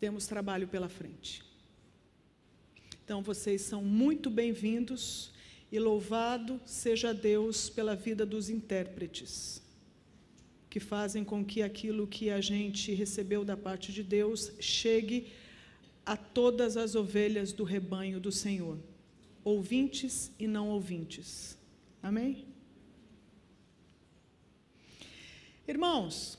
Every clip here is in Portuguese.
temos trabalho pela frente. Então, vocês são muito bem-vindos e louvado seja Deus pela vida dos intérpretes, que fazem com que aquilo que a gente recebeu da parte de Deus chegue a todas as ovelhas do rebanho do Senhor, ouvintes e não ouvintes. Amém? Irmãos,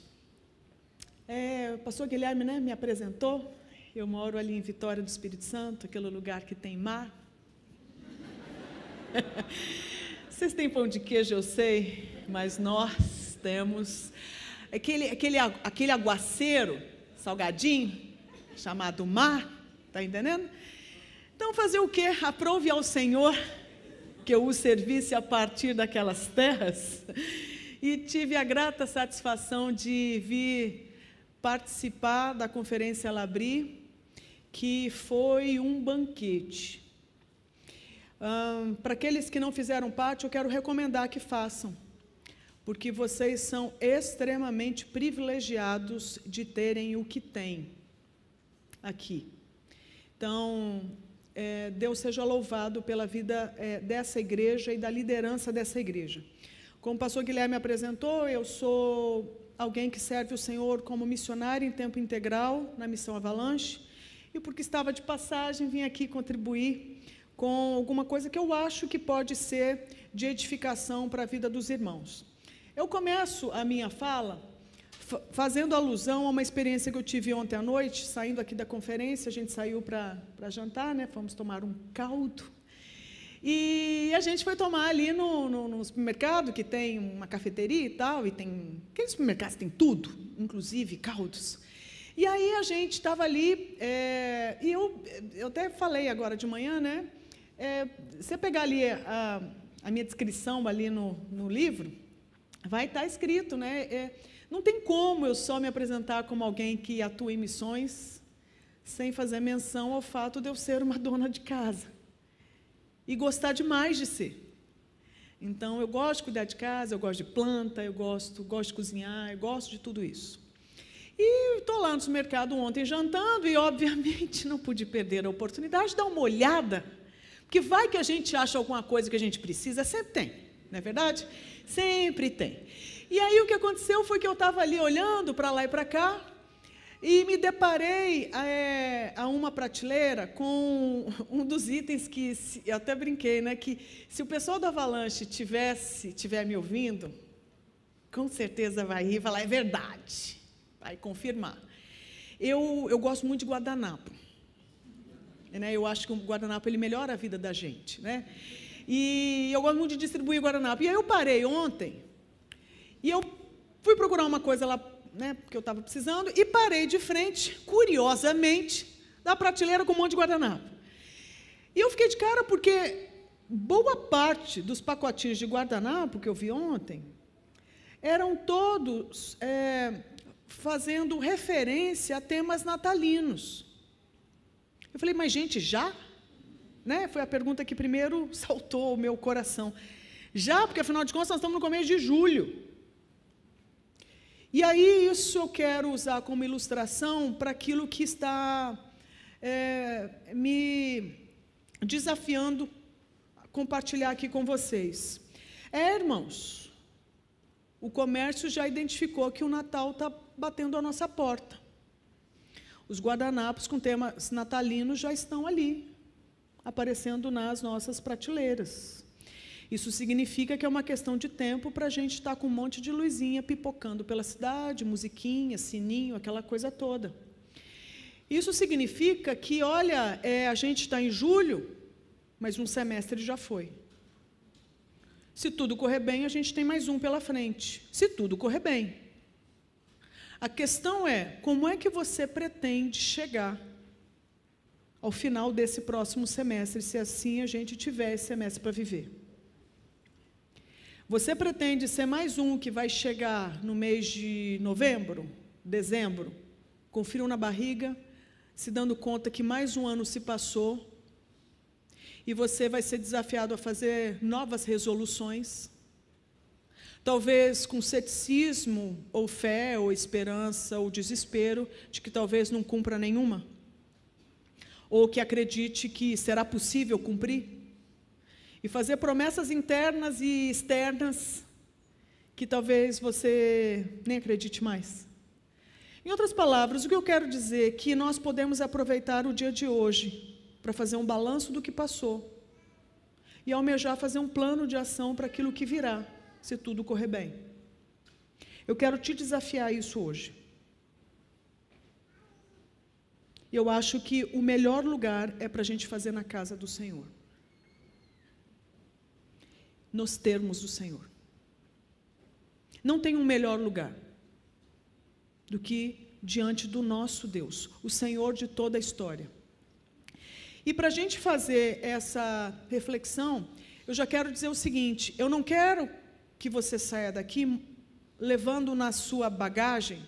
é, o pastor Guilherme né, me apresentou. Eu moro ali em Vitória do Espírito Santo, aquele lugar que tem mar. Vocês têm pão de queijo, eu sei, mas nós temos aquele, aquele, aquele aguaceiro salgadinho, chamado mar, está entendendo? Então, fazer o quê? Aprove ao Senhor que eu o servisse a partir daquelas terras. E tive a grata satisfação de vir participar da conferência Labri, que foi um banquete. Para aqueles que não fizeram parte, eu quero recomendar que façam, porque vocês são extremamente privilegiados de terem o que têm aqui. Então, é, Deus seja louvado pela vida é, dessa igreja e da liderança dessa igreja. Como o pastor Guilherme apresentou, eu sou alguém que serve o Senhor como missionário em tempo integral na missão Avalanche, e porque estava de passagem, vim aqui contribuir com alguma coisa que eu acho que pode ser de edificação para a vida dos irmãos. Eu começo a minha fala fazendo alusão a uma experiência que eu tive ontem à noite, saindo aqui da conferência, a gente saiu para jantar, né? fomos tomar um caldo e a gente foi tomar ali no, no, no, supermercado, que tem uma cafeteria e tal, e tem. Aqueles supermercados tem tudo, inclusive caldos. E aí a gente estava ali, é, e eu, eu até falei agora de manhã, né? É, você pegar ali a, a minha descrição ali no, no livro, vai estar tá escrito, né? É, não tem como eu só me apresentar como alguém que atua em missões sem fazer menção ao fato de eu ser uma dona de casa e gostar demais de si. Então, eu gosto de cuidar de casa, eu gosto de planta, eu gosto, gosto de cozinhar, eu gosto de tudo isso. E estou lá no supermercado ontem jantando e, obviamente, não pude perder a oportunidade de dar uma olhada, porque vai que a gente acha alguma coisa que a gente precisa, sempre tem, não é verdade? Sempre tem. E aí o que aconteceu foi que eu estava ali olhando para lá e para cá, e me deparei eh, a uma prateleira com um dos itens que se, eu até brinquei, né? Que se o pessoal da Avalanche tivesse, tiver me ouvindo, com certeza vai rir e falar é verdade, vai confirmar. Eu, eu gosto muito de guardanapo. Né? Eu acho que o guardanapo ele melhora a vida da gente, né? E eu gosto muito de distribuir guardanapo. E aí eu parei ontem e eu fui procurar uma coisa lá né, porque eu estava precisando, e parei de frente, curiosamente, da prateleira com um monte de guardanapo. E eu fiquei de cara porque boa parte dos pacotinhos de guardanapo que eu vi ontem eram todos é, fazendo referência a temas natalinos. Eu falei, mas gente, já? Né? Foi a pergunta que primeiro saltou o meu coração. Já, porque afinal de contas nós estamos no começo de julho. E aí isso eu quero usar como ilustração para aquilo que está é, me desafiando a compartilhar aqui com vocês. É, irmãos, o comércio já identificou que o Natal está batendo a nossa porta. Os guardanapos com temas natalinos já estão ali, aparecendo nas nossas prateleiras. Isso significa que é uma questão de tempo para a gente estar tá com um monte de luzinha pipocando pela cidade, musiquinha, sininho, aquela coisa toda. Isso significa que, olha, é, a gente está em julho, mas um semestre já foi. Se tudo correr bem, a gente tem mais um pela frente. Se tudo correr bem. A questão é como é que você pretende chegar ao final desse próximo semestre, se assim a gente tiver esse semestre para viver. Você pretende ser mais um que vai chegar no mês de novembro, dezembro, com frio na barriga, se dando conta que mais um ano se passou e você vai ser desafiado a fazer novas resoluções? Talvez com ceticismo, ou fé, ou esperança, ou desespero, de que talvez não cumpra nenhuma? Ou que acredite que será possível cumprir? E fazer promessas internas e externas que talvez você nem acredite mais. Em outras palavras, o que eu quero dizer é que nós podemos aproveitar o dia de hoje para fazer um balanço do que passou e almejar fazer um plano de ação para aquilo que virá, se tudo correr bem. Eu quero te desafiar isso hoje. Eu acho que o melhor lugar é para a gente fazer na casa do Senhor nos termos do Senhor. Não tem um melhor lugar do que diante do nosso Deus, o Senhor de toda a história. E para a gente fazer essa reflexão, eu já quero dizer o seguinte: eu não quero que você saia daqui levando na sua bagagem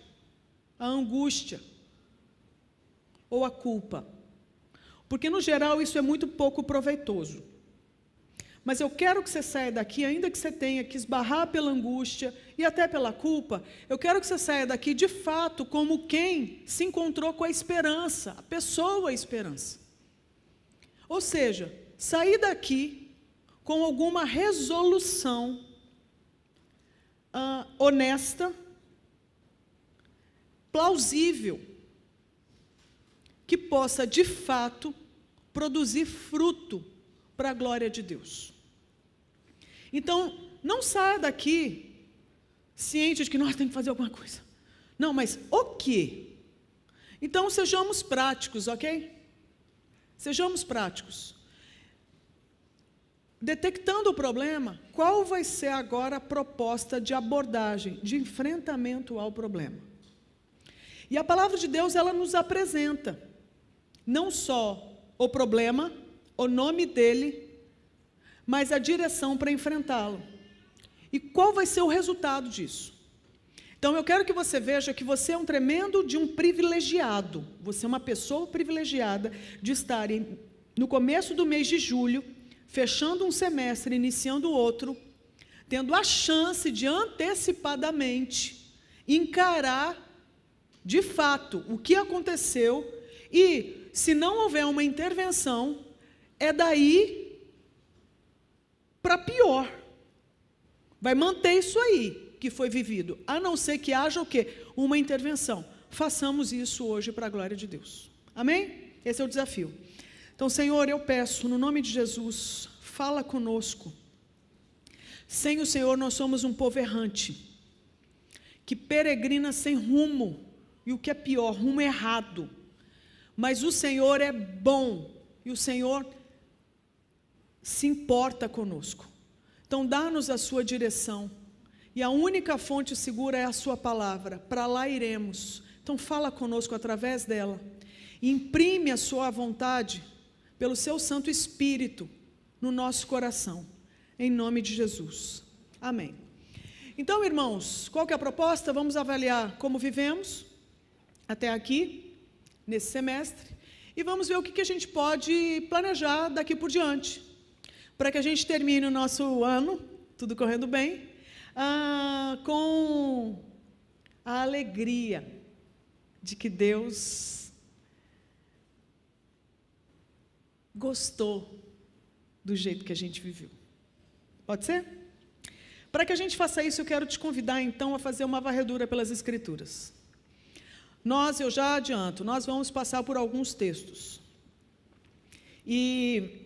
a angústia ou a culpa, porque no geral isso é muito pouco proveitoso. Mas eu quero que você saia daqui, ainda que você tenha que esbarrar pela angústia e até pela culpa, eu quero que você saia daqui de fato como quem se encontrou com a esperança, a pessoa a esperança. Ou seja, sair daqui com alguma resolução ah, honesta, plausível, que possa de fato produzir fruto para a glória de Deus. Então, não saia daqui ciente de que nós temos que fazer alguma coisa. Não, mas o que? Então, sejamos práticos, ok? Sejamos práticos. Detectando o problema, qual vai ser agora a proposta de abordagem, de enfrentamento ao problema? E a palavra de Deus, ela nos apresenta não só o problema, o nome dele, mas a direção para enfrentá-lo. E qual vai ser o resultado disso? Então eu quero que você veja que você é um tremendo de um privilegiado. Você é uma pessoa privilegiada de estar em, no começo do mês de julho, fechando um semestre, iniciando outro, tendo a chance de antecipadamente encarar de fato o que aconteceu e se não houver uma intervenção, é daí para pior. Vai manter isso aí que foi vivido, a não ser que haja o quê? Uma intervenção. Façamos isso hoje para a glória de Deus. Amém? Esse é o desafio. Então, Senhor, eu peço, no nome de Jesus, fala conosco. Sem o Senhor, nós somos um povo errante, que peregrina sem rumo, e o que é pior, rumo errado. Mas o Senhor é bom, e o Senhor se importa conosco. Então, dá-nos a sua direção. E a única fonte segura é a sua palavra. Para lá iremos. Então, fala conosco através dela. Imprime a sua vontade pelo seu Santo Espírito no nosso coração. Em nome de Jesus. Amém. Então, irmãos, qual que é a proposta? Vamos avaliar como vivemos até aqui, nesse semestre, e vamos ver o que, que a gente pode planejar daqui por diante para que a gente termine o nosso ano, tudo correndo bem, ah, com a alegria de que Deus gostou do jeito que a gente viveu. Pode ser? Para que a gente faça isso, eu quero te convidar então a fazer uma varredura pelas Escrituras. Nós, eu já adianto, nós vamos passar por alguns textos. E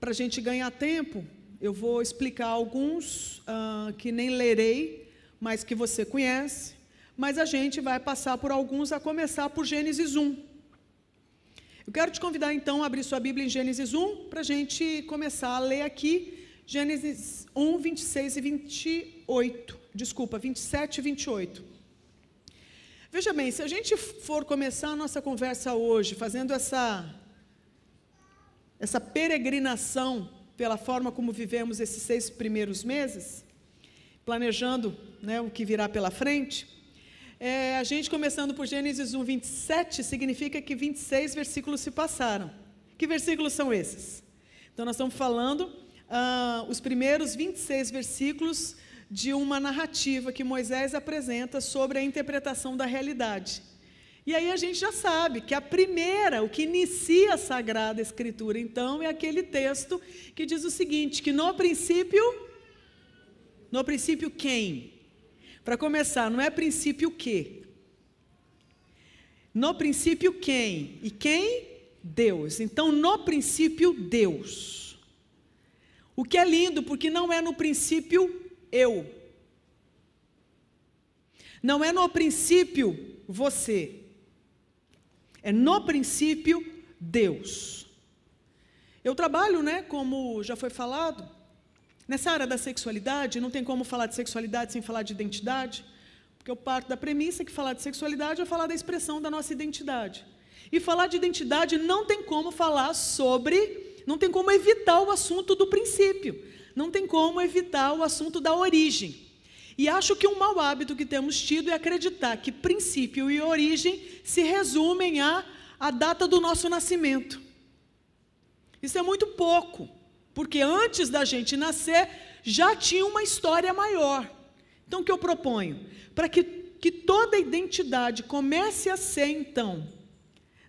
para a gente ganhar tempo, eu vou explicar alguns uh, que nem lerei, mas que você conhece. Mas a gente vai passar por alguns, a começar por Gênesis 1. Eu quero te convidar então a abrir sua Bíblia em Gênesis 1, para a gente começar a ler aqui Gênesis 1, 26 e 28. Desculpa, 27 e 28. Veja bem, se a gente for começar a nossa conversa hoje fazendo essa essa peregrinação pela forma como vivemos esses seis primeiros meses, planejando né, o que virá pela frente, é, a gente começando por Gênesis 1, 27, significa que 26 versículos se passaram. Que versículos são esses? Então, nós estamos falando ah, os primeiros 26 versículos de uma narrativa que Moisés apresenta sobre a interpretação da realidade. E aí a gente já sabe que a primeira, o que inicia a Sagrada Escritura, então, é aquele texto que diz o seguinte: que no princípio, no princípio quem? Para começar, não é princípio quê? No princípio quem? E quem? Deus. Então, no princípio, Deus. O que é lindo, porque não é no princípio eu. Não é no princípio você. É no princípio Deus. Eu trabalho, né, como já foi falado, nessa área da sexualidade, não tem como falar de sexualidade sem falar de identidade, porque eu parto da premissa que falar de sexualidade é falar da expressão da nossa identidade. E falar de identidade não tem como falar sobre, não tem como evitar o assunto do princípio, não tem como evitar o assunto da origem. E acho que um mau hábito que temos tido é acreditar que princípio e origem se resumem à data do nosso nascimento. Isso é muito pouco, porque antes da gente nascer já tinha uma história maior. Então, o que eu proponho? Para que, que toda identidade comece a ser, então,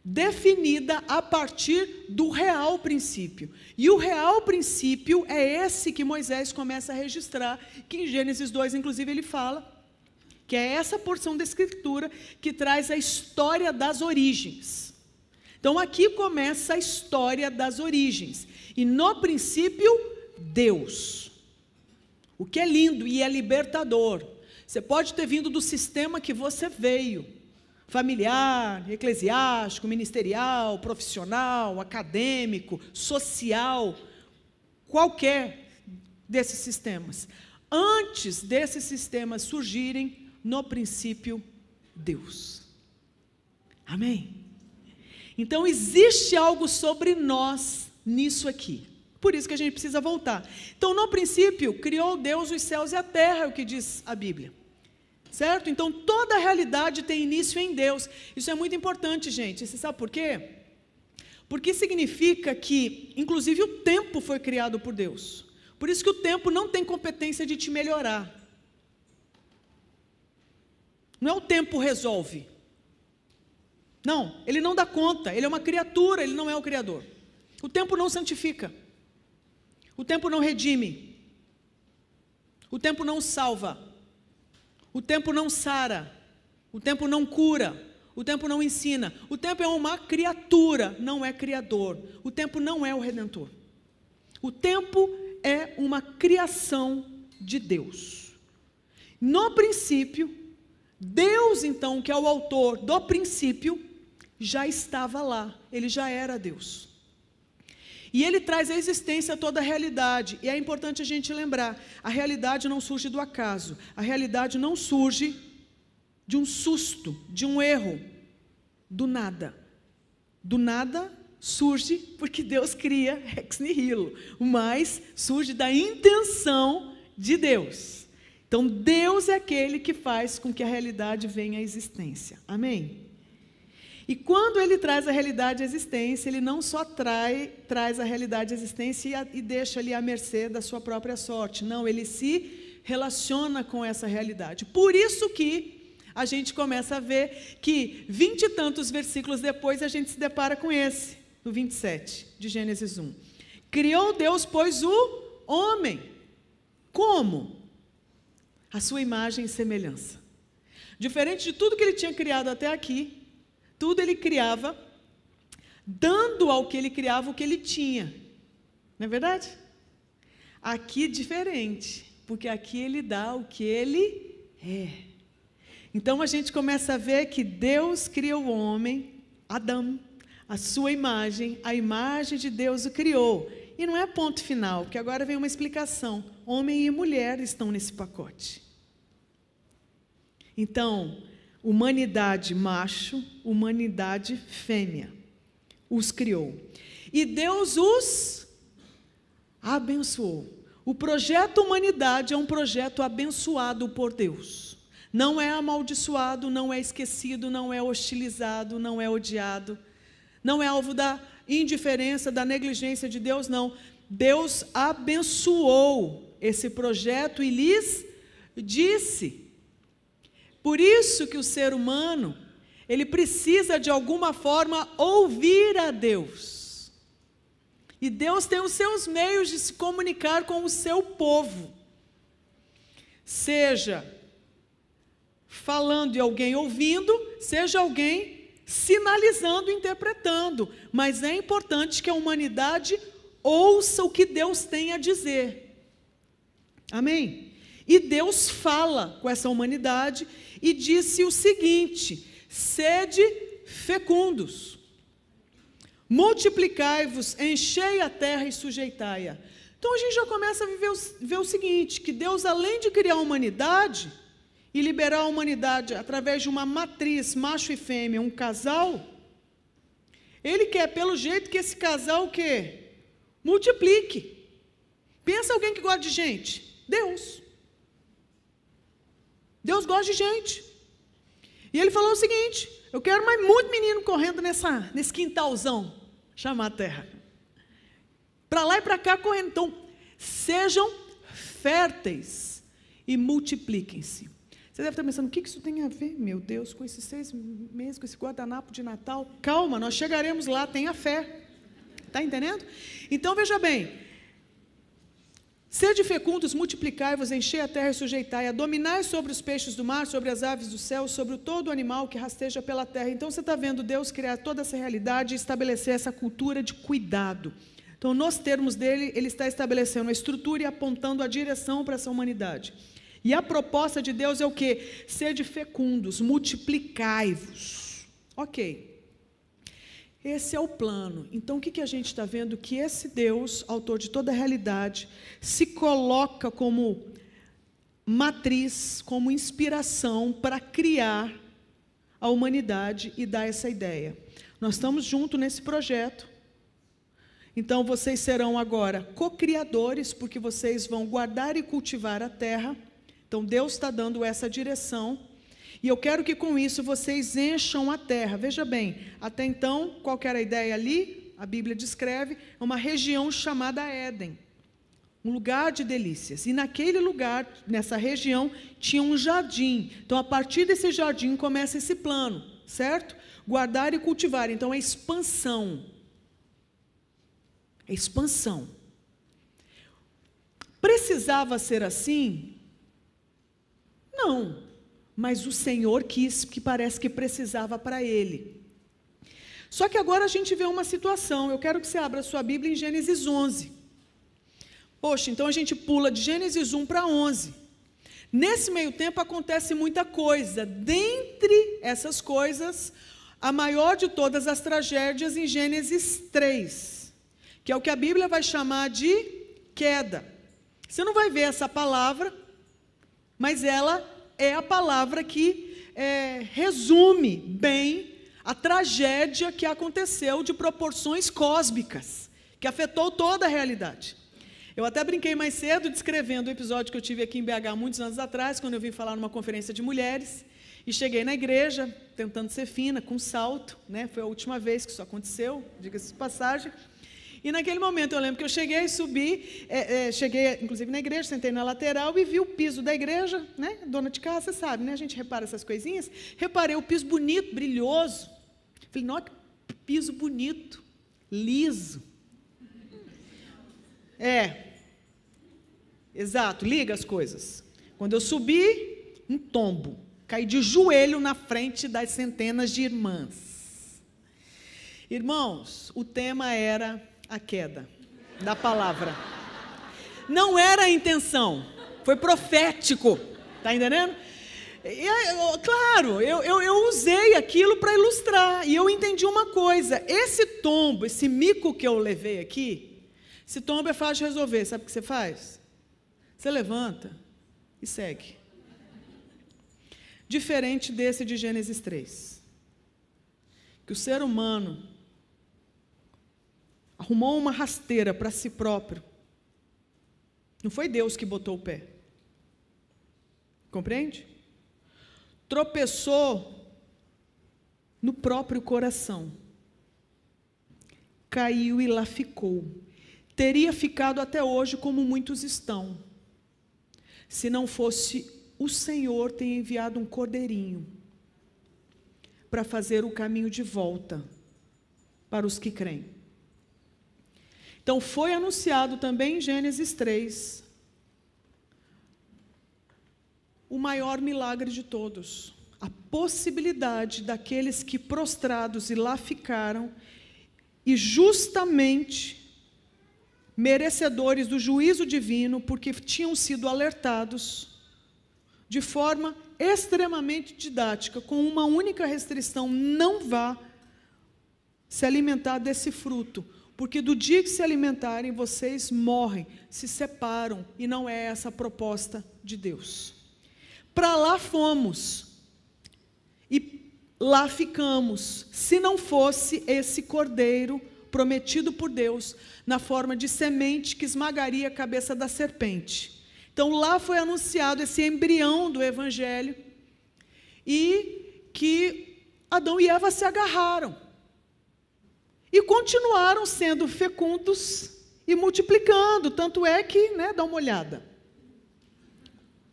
definida a partir do real princípio. E o real princípio é esse que Moisés começa a registrar, que em Gênesis 2, inclusive, ele fala que é essa porção da escritura que traz a história das origens. Então aqui começa a história das origens. E no princípio, Deus. O que é lindo e é libertador. Você pode ter vindo do sistema que você veio familiar, eclesiástico, ministerial, profissional, acadêmico, social, qualquer desses sistemas. Antes desses sistemas surgirem, no princípio, Deus. Amém? Então, existe algo sobre nós nisso aqui. Por isso que a gente precisa voltar. Então, no princípio, criou Deus os céus e a terra, é o que diz a Bíblia. Certo? Então toda realidade tem início em Deus. Isso é muito importante, gente. Você sabe por quê? Porque significa que, inclusive, o tempo foi criado por Deus. Por isso que o tempo não tem competência de te melhorar. Não é o tempo resolve. Não, ele não dá conta, ele é uma criatura, ele não é o criador. O tempo não santifica. O tempo não redime. O tempo não salva. O tempo não sara, o tempo não cura, o tempo não ensina. O tempo é uma criatura, não é criador. O tempo não é o redentor. O tempo é uma criação de Deus. No princípio, Deus, então, que é o autor do princípio, já estava lá, ele já era Deus. E ele traz a existência toda a realidade. E é importante a gente lembrar: a realidade não surge do acaso, a realidade não surge de um susto, de um erro, do nada. Do nada surge porque Deus cria ex nihilo, mas surge da intenção de Deus. Então, Deus é aquele que faz com que a realidade venha à existência. Amém? E quando ele traz a realidade à existência, ele não só trai, traz a realidade à existência e, a, e deixa ali à mercê da sua própria sorte. Não, ele se relaciona com essa realidade. Por isso que a gente começa a ver que vinte e tantos versículos depois a gente se depara com esse, no 27 de Gênesis 1. Criou Deus, pois, o homem. Como? A sua imagem e semelhança. Diferente de tudo que ele tinha criado até aqui, tudo ele criava, dando ao que ele criava o que ele tinha. Não é verdade? Aqui é diferente, porque aqui ele dá o que ele é. Então a gente começa a ver que Deus cria o homem, Adão, a sua imagem, a imagem de Deus o criou. E não é ponto final, porque agora vem uma explicação. Homem e mulher estão nesse pacote. Então, humanidade macho, humanidade fêmea. Os criou. E Deus os abençoou. O projeto humanidade é um projeto abençoado por Deus. Não é amaldiçoado, não é esquecido, não é hostilizado, não é odiado. Não é alvo da indiferença, da negligência de Deus, não. Deus abençoou esse projeto e lhes disse: por isso que o ser humano, ele precisa de alguma forma ouvir a Deus. E Deus tem os seus meios de se comunicar com o seu povo. Seja falando e alguém ouvindo, seja alguém sinalizando, interpretando, mas é importante que a humanidade ouça o que Deus tem a dizer. Amém. E Deus fala com essa humanidade e disse o seguinte: sede fecundos, multiplicai-vos, enchei a terra e sujeitai-a. Então a gente já começa a viver, ver o seguinte: que Deus, além de criar a humanidade e liberar a humanidade através de uma matriz, macho e fêmea, um casal, ele quer, pelo jeito, que esse casal o quê? Multiplique. Pensa alguém que gosta de gente. Deus. Deus gosta de gente. E ele falou o seguinte: eu quero mais muito menino correndo nessa, nesse quintalzão, chamar terra. Para lá e para cá correndo. Então, sejam férteis e multipliquem-se. Você deve estar pensando, o que isso tem a ver, meu Deus, com esses seis meses, com esse guardanapo de Natal? Calma, nós chegaremos lá, tenha fé. Está entendendo? Então, veja bem, Sede fecundos, multiplicai-vos, enchei a terra e sujeitai-a, dominai sobre os peixes do mar, sobre as aves do céu, sobre todo animal que rasteja pela terra. Então você está vendo Deus criar toda essa realidade e estabelecer essa cultura de cuidado. Então, nos termos dele, ele está estabelecendo a estrutura e apontando a direção para essa humanidade. E a proposta de Deus é o quê? Sede fecundos, multiplicai-vos. Ok. Esse é o plano. Então, o que, que a gente está vendo? Que esse Deus, autor de toda a realidade, se coloca como matriz, como inspiração para criar a humanidade e dar essa ideia. Nós estamos juntos nesse projeto. Então, vocês serão agora co-criadores, porque vocês vão guardar e cultivar a terra. Então, Deus está dando essa direção e eu quero que com isso vocês encham a terra. Veja bem, até então, qual era a ideia ali? A Bíblia descreve uma região chamada Éden, um lugar de delícias. E naquele lugar, nessa região, tinha um jardim. Então, a partir desse jardim começa esse plano, certo? Guardar e cultivar. Então, é expansão. É expansão. Precisava ser assim? Não mas o Senhor quis que parece que precisava para ele. Só que agora a gente vê uma situação. Eu quero que você abra sua Bíblia em Gênesis 11. Poxa, então a gente pula de Gênesis 1 para 11. Nesse meio tempo acontece muita coisa. Dentre essas coisas, a maior de todas as tragédias em Gênesis 3, que é o que a Bíblia vai chamar de queda. Você não vai ver essa palavra, mas ela é a palavra que é, resume bem a tragédia que aconteceu de proporções cósmicas, que afetou toda a realidade. Eu até brinquei mais cedo descrevendo o episódio que eu tive aqui em BH muitos anos atrás, quando eu vim falar numa conferência de mulheres, e cheguei na igreja, tentando ser fina, com salto, né? foi a última vez que isso aconteceu, diga-se de passagem. E naquele momento eu lembro que eu cheguei, subi, é, é, cheguei inclusive na igreja, sentei na lateral e vi o piso da igreja, né? Dona de casa, você sabe, né? A gente repara essas coisinhas. Reparei o piso bonito, brilhoso. Falei, nossa, que piso bonito, liso. É, exato, liga as coisas. Quando eu subi, um tombo. Caí de joelho na frente das centenas de irmãs. Irmãos, o tema era a queda da palavra. Não era a intenção, foi profético. Está entendendo? E, claro, eu, eu, eu, usei aquilo para ilustrar e eu entendi uma coisa: esse tombo, esse mico que eu levei aqui, esse tombo é fácil de resolver. Sabe o que você faz? Você levanta e segue. Diferente desse de Gênesis 3, que o ser humano arrumou uma rasteira para si próprio. Não foi Deus que botou o pé. Compreende? Tropeçou no próprio coração. Caiu e lá ficou. Teria ficado até hoje como muitos estão. Se não fosse o Senhor ter enviado um cordeirinho para fazer o caminho de volta para os que creem. Então foi anunciado também em Gênesis 3 o maior milagre de todos, a possibilidade daqueles que prostrados e lá ficaram e justamente merecedores do juízo divino, porque tinham sido alertados de forma extremamente didática, com uma única restrição: não vá se alimentar desse fruto porque do dia que se alimentarem, vocês morrem, se separam, e não é essa a proposta de Deus. Para lá fomos, e lá ficamos, se não fosse esse cordeiro prometido por Deus, na forma de semente que esmagaria a cabeça da serpente. Então lá foi anunciado esse embrião do evangelho, e que Adão e Eva se agarraram. E continuaram sendo fecundos e multiplicando. Tanto é que, né, dá uma olhada.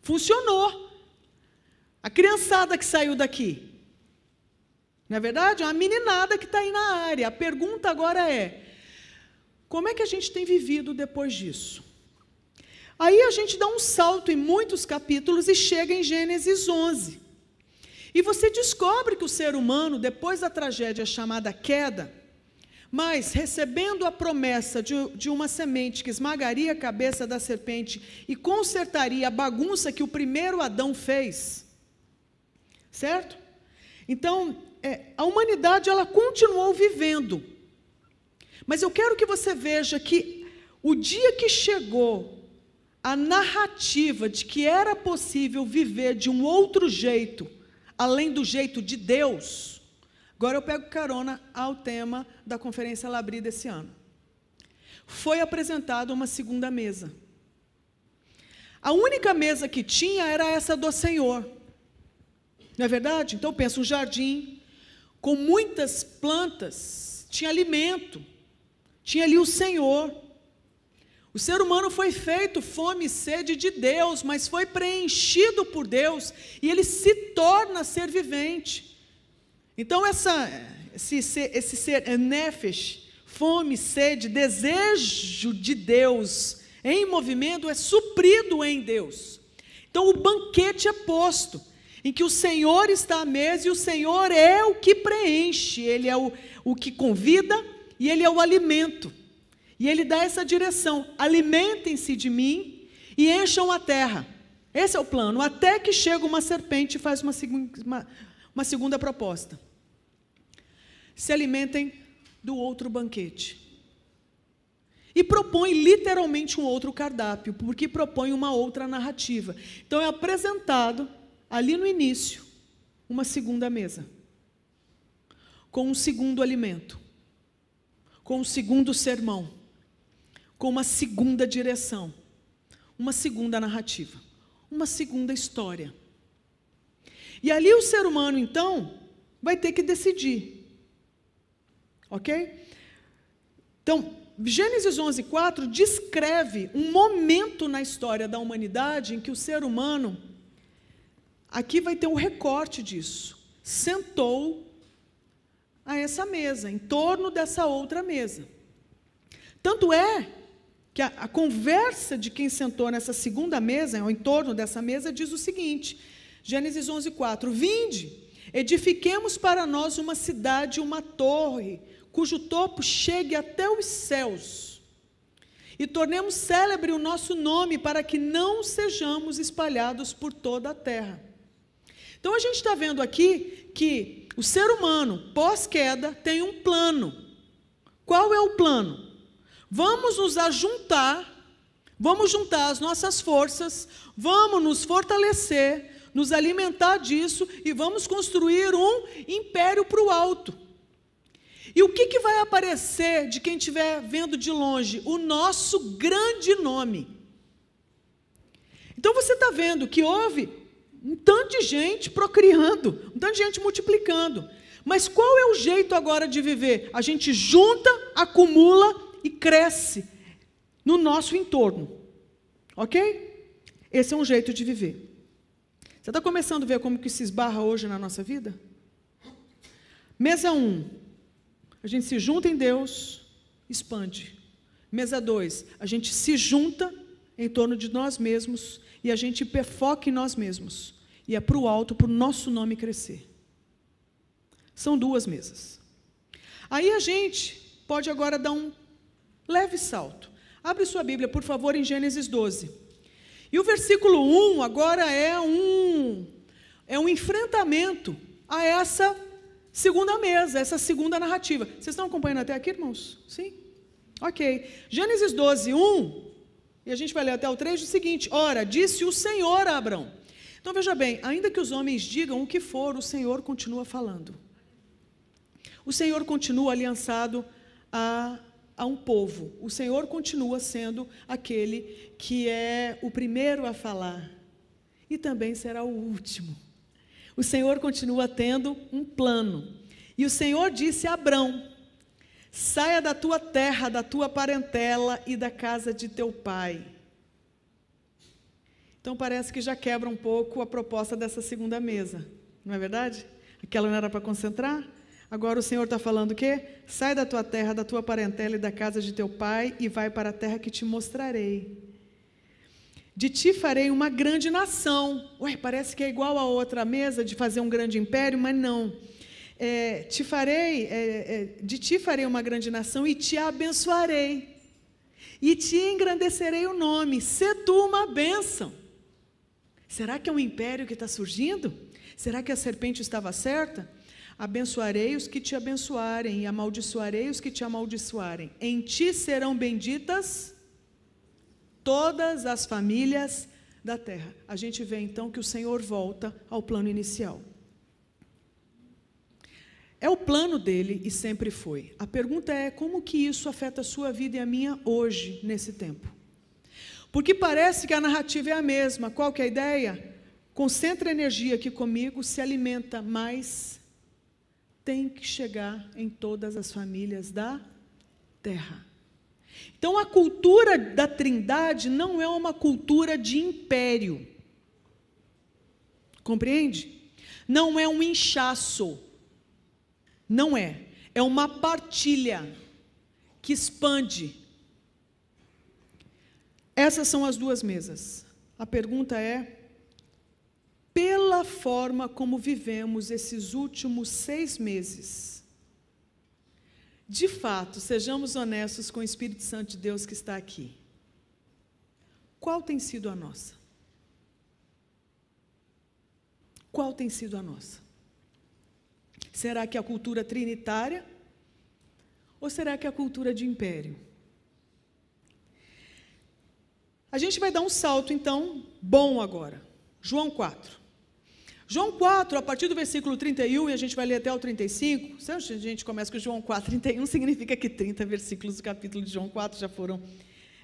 Funcionou. A criançada que saiu daqui. Não é verdade? É uma meninada que está aí na área. A pergunta agora é: como é que a gente tem vivido depois disso? Aí a gente dá um salto em muitos capítulos e chega em Gênesis 11. E você descobre que o ser humano, depois da tragédia chamada queda, mas, recebendo a promessa de, de, uma semente que esmagaria a cabeça da serpente e consertaria a bagunça que o primeiro Adão fez, certo? Então, é, a humanidade ela continuou vivendo. Mas eu quero que você veja que o dia que chegou a narrativa de que era possível viver de um outro jeito, além do jeito de Deus, Agora eu pego carona ao tema da conferência Labri desse ano. Foi apresentada uma segunda mesa. A única mesa que tinha era essa do Senhor. Não é verdade? Então pensa um jardim com muitas plantas, tinha alimento, tinha ali o Senhor. O ser humano foi feito fome e sede de Deus, mas foi preenchido por Deus e ele se torna ser vivente. Então, essa, esse, ser, esse ser nefesh, fome, sede, desejo de Deus em movimento é suprido em Deus. Então, o banquete é posto, em que o Senhor está à mesa e o Senhor é o que preenche, ele é o, o que convida e ele é o alimento. E ele dá essa direção: alimentem-se de mim e encham a terra. Esse é o plano. Até que chega uma serpente e faz uma, uma, uma segunda proposta se alimentem do outro banquete. E propõe literalmente um outro cardápio, porque propõe uma outra narrativa. Então é apresentado, ali no início, uma segunda mesa, com um segundo alimento, com um segundo sermão, com uma segunda direção, uma segunda narrativa, uma segunda história. E ali o ser humano, então, vai ter que decidir Ok? Então, Gênesis 11, 4 descreve um momento na história da humanidade em que o ser humano, aqui vai ter um recorte disso, sentou a essa mesa, em torno dessa outra mesa. Tanto é que a, a conversa de quem sentou nessa segunda mesa, ou em torno dessa mesa, diz o seguinte: Gênesis 11, 4: Vinde, edifiquemos para nós uma cidade, uma torre cujo topo chegue até os céus. E tornemos célebre o nosso nome, para que não sejamos espalhados por toda a terra. Então a gente está vendo aqui que o ser humano, pós-queda, tem um plano. Qual é o plano? Vamos nos ajuntar, vamos juntar as nossas forças, vamos nos fortalecer, nos alimentar disso e vamos construir um império para o alto. E o que, que vai aparecer de quem estiver vendo de longe? O nosso grande nome. Então você está vendo que houve um tanto de gente procriando, um tanto de gente multiplicando. Mas qual é o jeito agora de viver? A gente junta, acumula e cresce no nosso entorno. Ok? Esse é um jeito de viver. Você está começando a ver como que se esbarra hoje na nossa vida? Mesa 1. Um, a gente se junta em Deus, expande. Mesa 2, a gente se junta em torno de nós mesmos e a gente perfoca em nós mesmos. E é para o alto, para o nosso nome crescer. São duas mesas. Aí a gente pode agora dar um leve salto. Abre sua Bíblia, por favor, em Gênesis 12. E o versículo 1 agora é um é um enfrentamento a essa Segunda mesa, essa segunda narrativa. Vocês estão acompanhando até aqui, irmãos? Sim? Ok. Gênesis 12, 1, e a gente vai ler até o 3, o seguinte: Ora, disse o Senhor a Abrão. Então veja bem, ainda que os homens digam o que for, o Senhor continua falando. O Senhor continua aliançado a, a um povo. O Senhor continua sendo aquele que é o primeiro a falar e também será o último o Senhor continua tendo um plano. E o Senhor disse a Abrão: Saia da tua terra, da tua parentela e da casa de teu pai. Então parece que já quebra um pouco a proposta dessa segunda mesa, não é verdade? Aquela não era para concentrar? Agora o Senhor está falando o quê? Sai da tua terra, da tua parentela e da casa de teu pai e vai para a terra que te mostrarei. De ti farei uma grande nação. Ué, parece que é igual a outra mesa de fazer um grande império, mas não. É, te farei, é, é de ti farei uma grande nação e te abençoarei. E te engrandecerei o nome. Se tu uma bênção. Será que é um império que está surgindo? Será que a serpente estava certa? Abençoarei os que te abençoarem e amaldiçoarei os que te amaldiçoarem. Em ti serão benditas todas as famílias da terra. A gente vê então que o Senhor volta ao plano inicial. É o plano dele e sempre foi. A pergunta é como que isso afeta a sua vida e a minha hoje, nesse tempo? Porque parece que a narrativa é a mesma. Qual que é a ideia? Concentra energia aqui comigo, se alimenta, mais. tem que chegar em todas as famílias da terra. Então, a cultura da Trindade não é uma cultura de império. Compreende? Não é um inchaço. Não é. É uma partilha que expande. Essas são as duas mesas. A pergunta é: pela forma como vivemos esses últimos seis meses, de fato, sejamos honestos com o Espírito Santo de Deus que está aqui. Qual tem sido a nossa? Qual tem sido a nossa? Será que é a cultura trinitária? Ou será que é a cultura de império? A gente vai dar um salto, então, bom agora. João 4. João 4, a partir do versículo 31, e a gente vai ler até o 35. a gente começa com João 4, 31, significa que 30 versículos do capítulo de João 4 já foram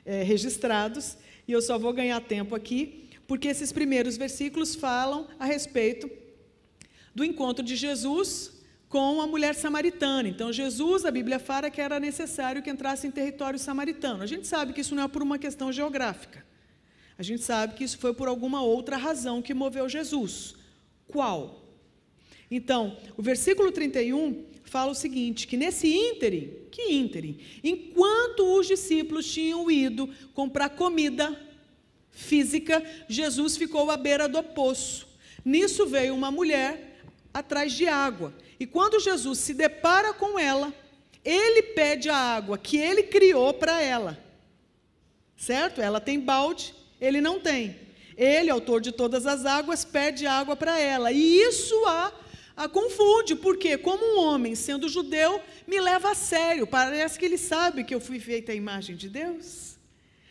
é, registrados. E eu só vou ganhar tempo aqui, porque esses primeiros versículos falam a respeito do encontro de Jesus com a mulher samaritana. Então, Jesus, a Bíblia fala que era necessário que entrasse em território samaritano. A gente sabe que isso não é por uma questão geográfica. A gente sabe que isso foi por alguma outra razão que moveu Jesus qual? Então, o versículo 31 fala o seguinte: que nesse ínterim, que ínterim? Enquanto os discípulos tinham ido comprar comida física, Jesus ficou à beira do poço. Nisso veio uma mulher atrás de água. E quando Jesus se depara com ela, ele pede a água que ele criou para ela. Certo? Ela tem balde, ele não tem. Ele, autor de todas as águas, pede água para ela. E isso a, a confunde, porque, como um homem, sendo judeu, me leva a sério. Parece que ele sabe que eu fui feita à imagem de Deus.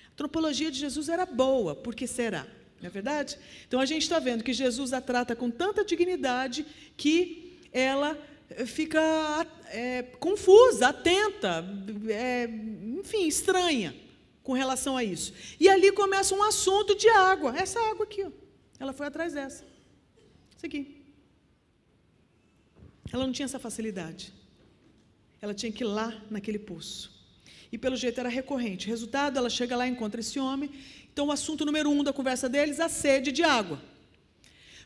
A antropologia de Jesus era boa, porque será? Não é verdade? Então a gente está vendo que Jesus a trata com tanta dignidade que ela eh, fica é, confusa, atenta, é, enfim, estranha com relação a isso. E ali começa um assunto de água. Essa água aqui, ó. ela foi atrás dessa. Isso aqui. Ela não tinha essa facilidade. Ela tinha que ir lá naquele poço. E pelo jeito era recorrente. Resultado, ela chega lá e encontra esse homem. Então, o assunto número um da conversa deles, a sede de água.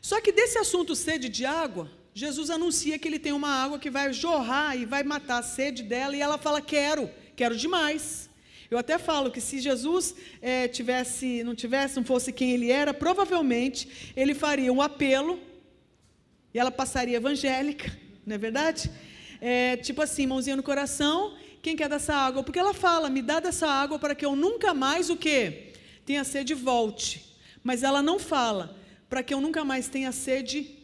Só que desse assunto sede de água, Jesus anuncia que ele tem uma água que vai jorrar e vai matar a sede dela. E ela fala: Quero, quero demais. Eu até falo que se Jesus é, tivesse, não tivesse, não fosse quem ele era, provavelmente ele faria um apelo e ela passaria evangélica, não é verdade? É, tipo assim, mãozinha no coração, quem quer dessa água? Porque ela fala, me dá dessa água para que eu nunca mais o quê? Tenha sede e volte. Mas ela não fala, para que eu nunca mais tenha sede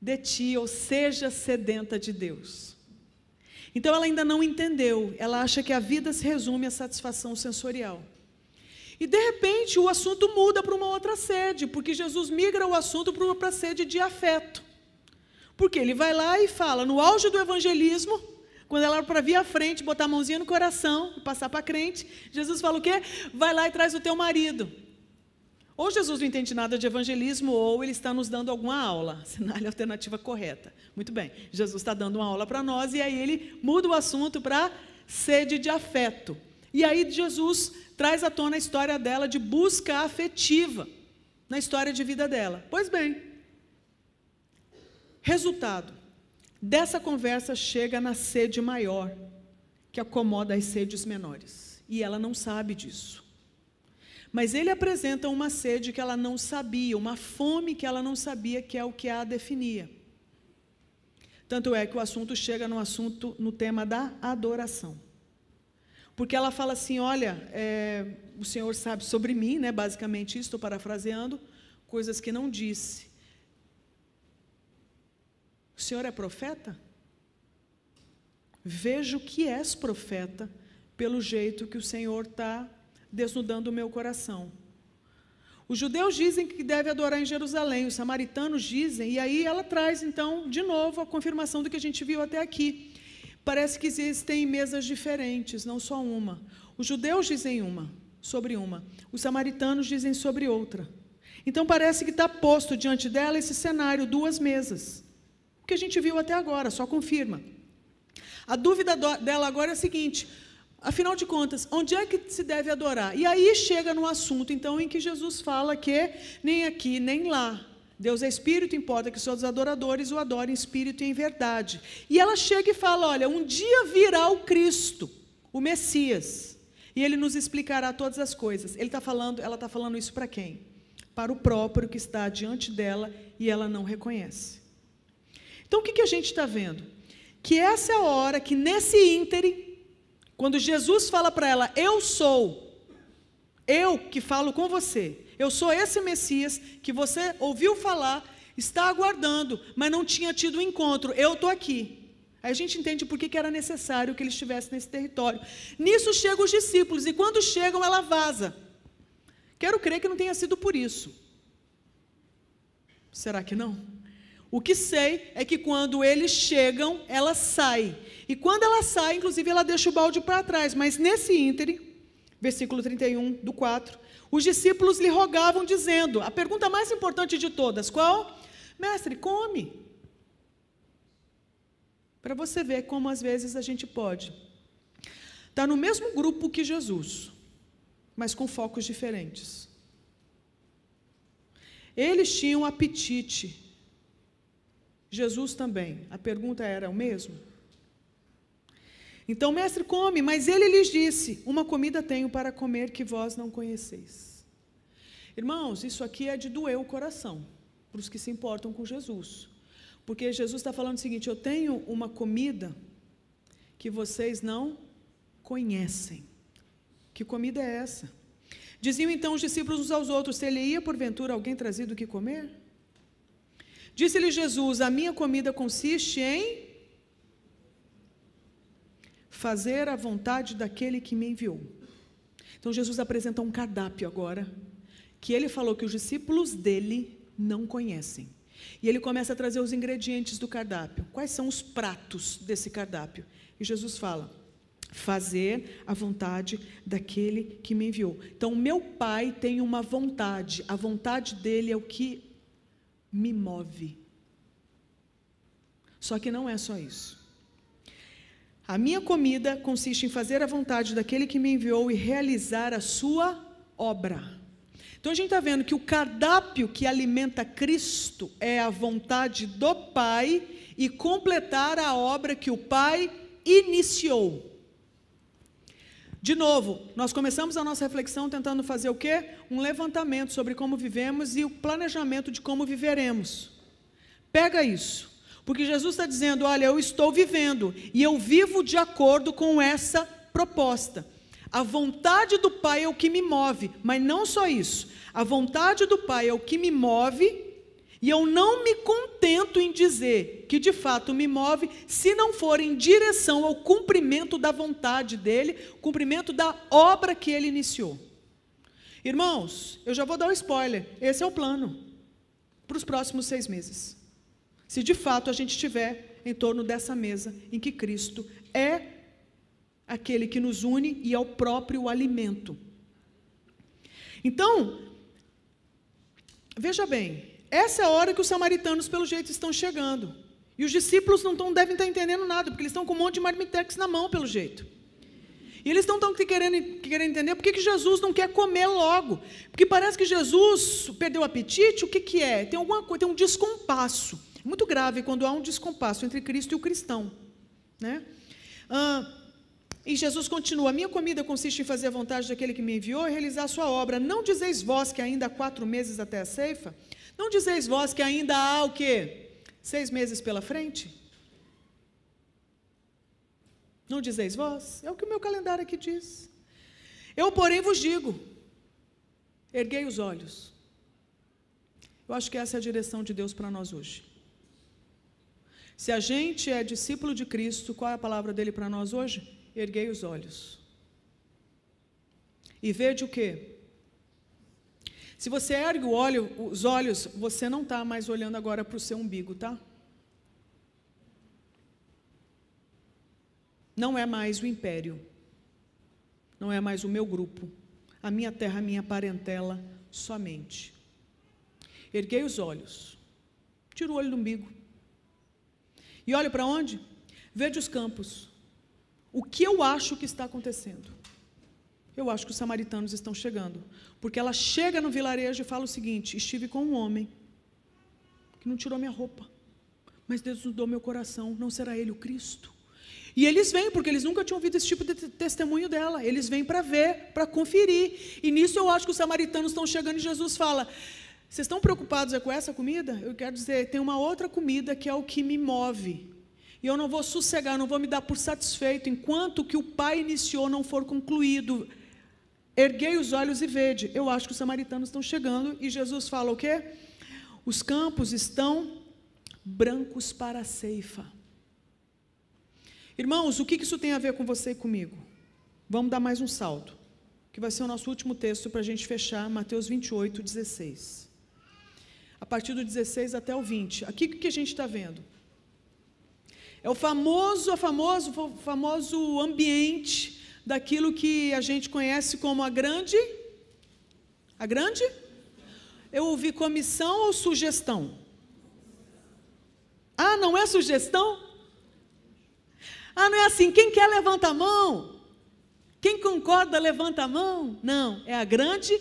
de ti, ou seja sedenta de Deus. Então ela ainda não entendeu, ela acha que a vida se resume à satisfação sensorial. E de repente o assunto muda para uma outra sede, porque Jesus migra o assunto para uma sede de afeto. Porque ele vai lá e fala, no auge do evangelismo, quando ela era para vir à frente, botar a mãozinha no coração e passar para crente, Jesus fala o quê? Vai lá e traz o teu marido. Ou Jesus não entende nada de evangelismo, ou ele está nos dando alguma aula. é a alternativa correta. Muito bem, Jesus está dando uma aula para nós, e aí ele muda o assunto para sede de afeto. E aí Jesus traz à tona a história dela de busca afetiva na história de vida dela. Pois bem, resultado dessa conversa chega na sede maior, que acomoda as sedes menores. E ela não sabe disso. Mas ele apresenta uma sede que ela não sabia, uma fome que ela não sabia que é o que a definia. Tanto é que o assunto chega no assunto, no tema da adoração. Porque ela fala assim: olha, é, o Senhor sabe sobre mim, né? basicamente isso, estou parafraseando, coisas que não disse. O Senhor é profeta? Vejo que és profeta, pelo jeito que o Senhor está desnudando o meu coração. Os judeus dizem que deve adorar em Jerusalém, os samaritanos dizem, e aí ela traz, então, de novo, a confirmação do que a gente viu até aqui. Parece que existem mesas diferentes, não só uma. Os judeus dizem uma, sobre uma, os samaritanos dizem sobre outra. Então parece que está posto diante dela esse cenário, duas mesas. O que a gente viu até agora, só confirma. A dúvida dela agora é a seguinte: Afinal de contas, onde é que se deve adorar? E aí chega no assunto, então, em que Jesus fala que nem aqui, nem lá. Deus é espírito, importa que seus adoradores o adorem espírito e em verdade. E ela chega e fala: Olha, um dia virá o Cristo, o Messias, e ele nos explicará todas as coisas. Ele tá falando, ela está falando isso para quem? Para o próprio que está diante dela e ela não reconhece. Então, o que, que a gente está vendo? Que essa é a hora que, nesse ínterim, quando Jesus fala para ela: Eu sou, eu que falo com você, eu sou esse Messias que você ouviu falar, está aguardando, mas não tinha tido encontro, eu estou aqui. Aí a gente entende por que era necessário que ele estivesse nesse território. Nisso chegam os discípulos, e quando chegam, ela vaza. Quero crer que não tenha sido por isso. Será que não? O que sei é que quando eles chegam, ela sai. E quando ela sai, inclusive, ela deixa o balde para trás. Mas nesse íntere, versículo 31 do 4, os discípulos lhe rogavam, dizendo: a pergunta mais importante de todas, qual? Mestre, come. Para você ver como às vezes a gente pode estar tá no mesmo grupo que Jesus, mas com focos diferentes. Eles tinham apetite Jesus também. A pergunta era o mesmo? Então, mestre, come, mas ele lhes disse: Uma comida tenho para comer que vós não conheceis. Irmãos, isso aqui é de doer o coração para os que se importam com Jesus. Porque Jesus está falando o seguinte: Eu tenho uma comida que vocês não conhecem. Que comida é essa? Diziam então os discípulos uns aos outros: Se ele ia porventura alguém trazido o que comer? Disse-lhe Jesus: A minha comida consiste em fazer a vontade daquele que me enviou. Então Jesus apresenta um cardápio agora, que ele falou que os discípulos dele não conhecem. E ele começa a trazer os ingredientes do cardápio. Quais são os pratos desse cardápio? E Jesus fala: fazer a vontade daquele que me enviou. Então, meu Pai tem uma vontade, a vontade dele é o que me move. Só que não é só isso. A minha comida consiste em fazer a vontade daquele que me enviou e realizar a sua obra. Então a gente está vendo que o cardápio que alimenta Cristo é a vontade do Pai e completar a obra que o Pai iniciou. De novo, nós começamos a nossa reflexão tentando fazer o quê? Um levantamento sobre como vivemos e o planejamento de como viveremos. Pega isso, porque Jesus está dizendo: olha, eu estou vivendo e eu vivo de acordo com essa proposta. A vontade do Pai é o que me move, mas não só isso. A vontade do Pai é o que me move e eu não me contento em dizer que de fato me move, se não for em direção ao cumprimento da vontade dele, cumprimento da obra que ele iniciou. Irmãos, eu já vou dar um spoiler: esse é o plano para os próximos seis meses. Se de fato a gente estiver em torno dessa mesa em que Cristo é aquele que nos une e é o próprio alimento. Então, veja bem, essa é a hora que os samaritanos, pelo jeito, estão chegando. E os discípulos não tão, devem estar tá entendendo nada, porque eles estão com um monte de marmitex na mão, pelo jeito. E eles não estão querendo, querendo entender por que, Jesus não quer comer logo. Porque parece que Jesus perdeu o apetite, o que, que é? Tem alguma coisa, tem um descompasso. Muito grave quando há um descompasso entre Cristo e o cristão. Né? Ah, e Jesus continua: Minha comida consiste em fazer a vontade daquele que me enviou e realizar a sua obra. Não dizeis vós que ainda há quatro meses até a ceifa? Não dizeis vós que ainda há o quê? Seis meses pela frente? Não dizeis vós? É o que o meu calendário aqui diz. Eu, porém, vos digo: erguei os olhos. Eu acho que essa é a direção de Deus para nós hoje. Se a gente é discípulo de Cristo, qual é a palavra dele para nós hoje? Erguei os olhos. E vede o que? Se você ergue o os olhos, você não está mais olhando agora para o seu umbigo, tá? Não é mais o império. Não é mais o meu grupo. A minha terra, a minha parentela, somente. Erguei os olhos. Tiro o olho do umbigo. E olho para onde? Vejo os campos. O que eu acho que está acontecendo? eu acho que os samaritanos estão chegando. Porque ela chega no vilarejo e fala o seguinte: estive com um homem que não tirou minha roupa, mas Deus mudou meu coração, não será ele o Cristo? E eles vêm, porque eles nunca tinham ouvido esse tipo de testemunho dela. Eles vêm para ver, para conferir. E nisso eu acho que os samaritanos estão chegando e Jesus fala: Vocês estão preocupados é com essa comida? Eu quero dizer, tem uma outra comida que é o que me move. E eu não vou sossegar, não vou me dar por satisfeito enquanto que o Pai iniciou não for concluído. Erguei os olhos e vede. Eu acho que os samaritanos estão chegando e Jesus fala o quê? Os campos estão brancos para a ceifa. Irmãos, o que isso tem a ver com você e comigo? Vamos dar mais um salto, que vai ser o nosso último texto para a gente fechar, Mateus 28, 16. A partir do 16 até o 20. Aqui o que a gente está vendo? É o famoso, o famoso, famoso ambiente daquilo que a gente conhece como a grande. A grande? Eu ouvi comissão ou sugestão? Ah, não é sugestão? Ah, não é assim. Quem quer levanta a mão? Quem concorda levanta a mão? Não, é a grande